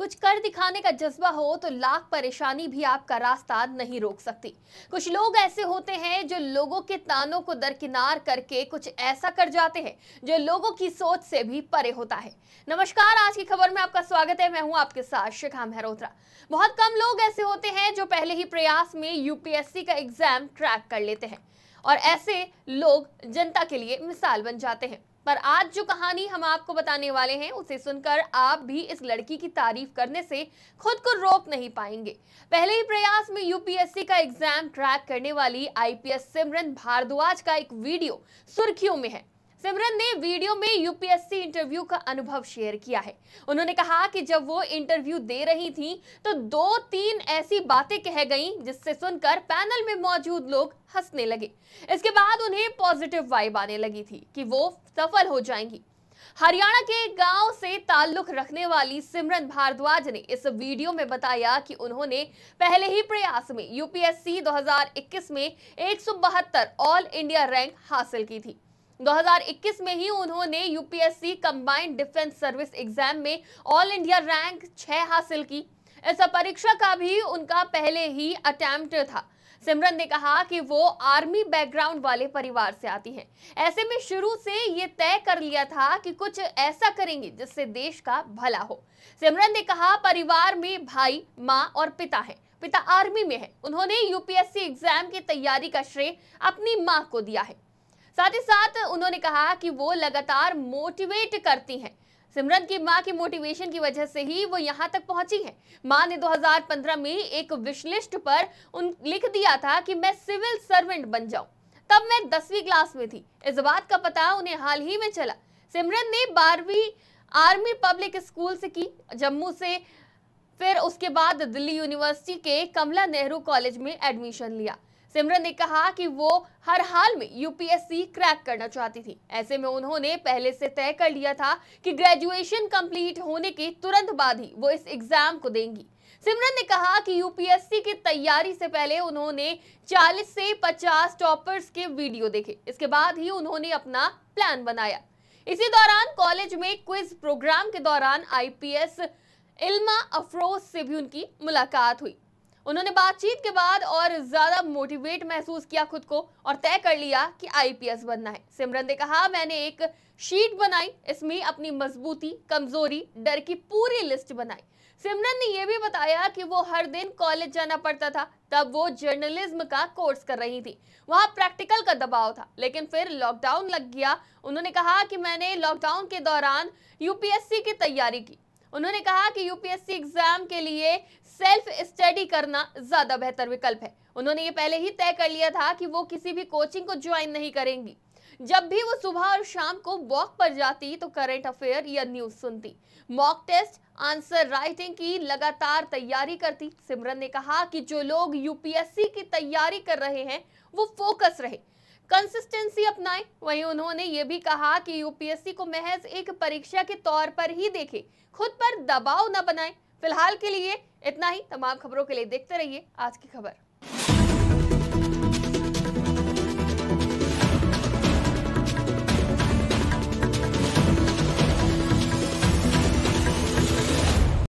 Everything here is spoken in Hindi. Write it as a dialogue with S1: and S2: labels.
S1: कुछ कर दिखाने का जज्बा हो तो लाख परेशानी भी आपका रास्ता नहीं रोक सकती कुछ लोग ऐसे होते हैं जो लोगों के तानों को दरकिनार करके कुछ ऐसा कर जाते हैं जो लोगों की सोच से भी परे होता है नमस्कार आज की खबर में आपका स्वागत है मैं हूं आपके साथ शिखा मेहरोत्रा बहुत कम लोग ऐसे होते हैं जो पहले ही प्रयास में यूपीएससी का एग्जाम क्रैक कर लेते हैं और ऐसे लोग जनता के लिए मिसाल बन जाते हैं पर आज जो कहानी हम आपको बताने वाले हैं उसे सुनकर आप भी इस लड़की की तारीफ करने से खुद को रोक नहीं पाएंगे पहले ही प्रयास में यूपीएससी का एग्जाम ट्रैक करने वाली आईपीएस सिमरन भारद्वाज का एक वीडियो सुर्खियों में है सिमरन ने वीडियो में यूपीएससी इंटरव्यू का अनुभव शेयर किया है उन्होंने कहा कि जब वो इंटरव्यू दे रही थी तो दो तीन ऐसी बातें कह गईं जिससे सुनकर पैनल में मौजूद लोग हंसने लगे इसके बाद उन्हें पॉजिटिव वाइब आने लगी थी कि वो सफल हो जाएंगी हरियाणा के गांव से ताल्लुक रखने वाली सिमरन भारद्वाज ने इस वीडियो में बताया कि उन्होंने पहले ही प्रयास में यूपीएससी 2021 में एक ऑल इंडिया रैंक हासिल की थी 2021 में ही उन्होंने UPSC combined defence service exam में ऑल इंडिया रैंक छह हासिल की इस परीक्षा का भी उनका पहले ही अटैम्प्ट था सिमरन ने कहा कि वो आर्मी बैकग्राउंड वाले परिवार से आती हैं ऐसे में शुरू से ये तय कर लिया था कि कुछ ऐसा करेंगे जिससे देश का भला हो सिमरन ने कहा परिवार में भाई माँ और पिता है पिता आर्मी में है उन्होंने यूपीएससी एग्जाम की तैयारी का श्रेय अपनी माँ को दिया है साथ ही साथ उन्होंने कहा कि वो लगातार मोटिवेट करती हैं सिमरन की मां की मोटिवेशन की वजह से ही वो यहां तक पहुंची है मां ने 2015 में एक विशलिस्ट पर उन लिख दिया था कि मैं सिविल सर्वेंट बन जाऊं तब मैं दसवीं क्लास में थी इस बात का पता उन्हें हाल ही में चला सिमरन ने बारहवीं आर्मी पब्लिक स्कूल से की जम्मू से फिर उसके बाद दिल्ली यूनिवर्सिटी के कमला नेहरू कॉलेज में एडमिशन लिया सिमरन ने कहा कि वो हर हाल में यूपीएससी क्रैक करना चाहती थी ऐसे में उन्होंने पहले से तय कर लिया था कि ग्रेजुएशन कंप्लीट होने के तुरंत बाद ही वो इस एग्जाम को देंगी सिमरन ने कहा कि यूपीएससी की तैयारी से पहले उन्होंने 40 से 50 टॉपर्स के वीडियो देखे इसके बाद ही उन्होंने अपना प्लान बनाया इसी दौरान कॉलेज में क्विज प्रोग्राम के दौरान आईपीएस इल्मा अफरोज से भी उनकी मुलाकात हुई उन्होंने बातचीत के बाद और ज्यादा मोटिवेट महसूस किया खुद को और तय कर लिया कि आईपीएस बनना है सिमरन ने कहा मैंने एक शीट बनाई इसमें अपनी मजबूती कमजोरी डर की पूरी लिस्ट बनाई सिमरन ने यह भी बताया कि वो हर दिन कॉलेज जाना पड़ता था तब वो जर्नलिज्म का कोर्स कर रही थी वहां प्रैक्टिकल का दबाव था लेकिन फिर लॉकडाउन लग गया उन्होंने कहा कि मैंने लॉकडाउन के दौरान यूपीएससी की तैयारी की उन्होंने कहा कि यूपीएससी एग्जाम के लिए सेल्फ स्टडी करना ज्यादा बेहतर विकल्प है उन्होंने ये पहले ही तय कर लिया था कि वो किसी भी कोचिंग को ज्वाइन नहीं करेंगी जब भी वो सुबह और शाम को वॉक पर जाती तो करंट अफेयर या न्यूज सुनती मॉक टेस्ट आंसर राइटिंग की लगातार तैयारी करती सिमरन ने कहा कि जो लोग यूपीएससी की तैयारी कर रहे हैं वो फोकस रहे कंसिस्टेंसी अपनाएं वहीं उन्होंने ये भी कहा कि यूपीएससी को महज एक परीक्षा के तौर पर ही देखें खुद पर दबाव न बनाएं फिलहाल के लिए इतना ही तमाम खबरों के लिए देखते रहिए आज की खबर